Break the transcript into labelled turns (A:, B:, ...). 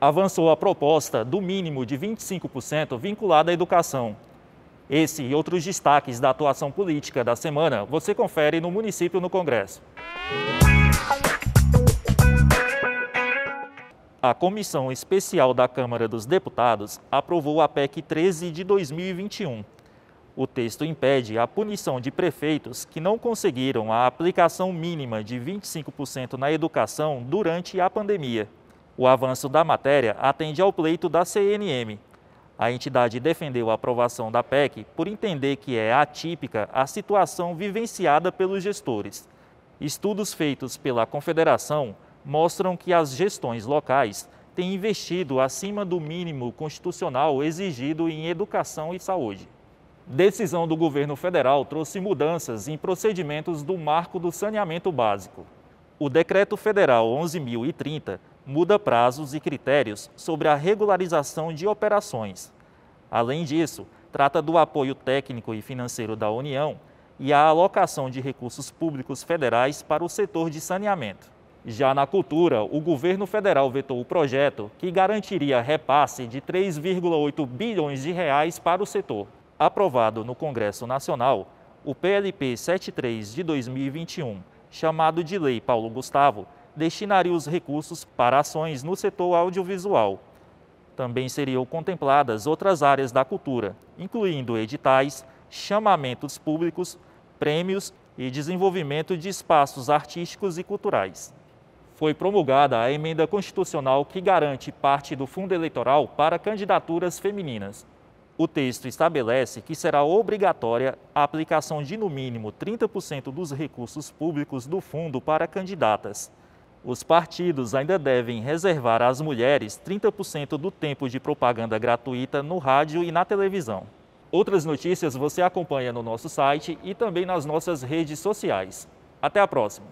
A: avançou a proposta do mínimo de 25% vinculada à educação. Esse e outros destaques da atuação política da semana você confere no município no Congresso. A Comissão Especial da Câmara dos Deputados aprovou a PEC 13 de 2021. O texto impede a punição de prefeitos que não conseguiram a aplicação mínima de 25% na educação durante a pandemia. O avanço da matéria atende ao pleito da CNM. A entidade defendeu a aprovação da PEC por entender que é atípica a situação vivenciada pelos gestores. Estudos feitos pela Confederação mostram que as gestões locais têm investido acima do mínimo constitucional exigido em educação e saúde. Decisão do governo federal trouxe mudanças em procedimentos do marco do saneamento básico. O Decreto Federal 11.030 muda prazos e critérios sobre a regularização de operações. Além disso, trata do apoio técnico e financeiro da União e a alocação de recursos públicos federais para o setor de saneamento. Já na cultura, o governo federal vetou o projeto que garantiria repasse de 3,8 bilhões de reais para o setor. Aprovado no Congresso Nacional, o PLP 73 de 2021, chamado de Lei Paulo Gustavo, destinaria os recursos para ações no setor audiovisual. Também seriam contempladas outras áreas da cultura, incluindo editais, chamamentos públicos, prêmios e desenvolvimento de espaços artísticos e culturais. Foi promulgada a emenda constitucional que garante parte do fundo eleitoral para candidaturas femininas. O texto estabelece que será obrigatória a aplicação de no mínimo 30% dos recursos públicos do fundo para candidatas. Os partidos ainda devem reservar às mulheres 30% do tempo de propaganda gratuita no rádio e na televisão. Outras notícias você acompanha no nosso site e também nas nossas redes sociais. Até a próxima!